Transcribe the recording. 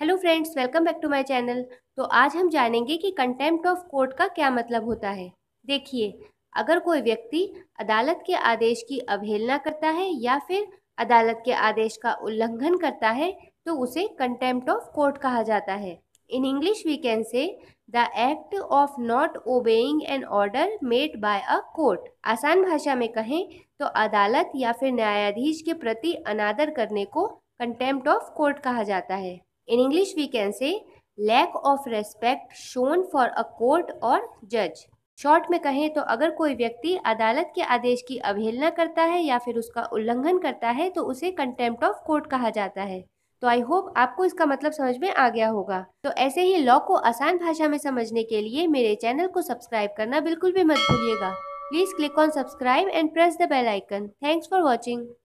hello friends welcome back to my channel तो आज हम जानेंगे कि कंटेम्प्ट ऑफ कोर्ट का क्या मतलब होता है देखिए अगर कोई व्यक्ति अदालत के आदेश की अवहेलना करता है या फिर अदालत के आदेश का उल्लंघन करता है तो उसे कंटेम्प्ट ऑफ कोर्ट कहा जाता है in English we can say the act of not obeying an order made by a court आसान भाषा में कहें तो अदालत या फिर न्यायाधीश के प्रति अनादर करने को कंटेम्प्ट ऑफ कोर्ट कहा जाता है in English we can say lack of respect shown for a court और जज शॉर्ट में कहें तो अगर कोई व्यक्ति अदालत के आदेश की अवहेलना करता है या फिर उसका उल्लंघन करता है तो उसे कंटेम्प्ट ऑफ कोर्ट कहा जाता है तो आई होप आपको इसका मतलब समझ में आ गया होगा तो ऐसे ही लॉ को आसान भाषा में समझने के लिए मेरे चैनल को सब्सक्राइब करना बिल्कुल भी मत भूलिएगा please click on subscribe and press the bell icon thanks for watching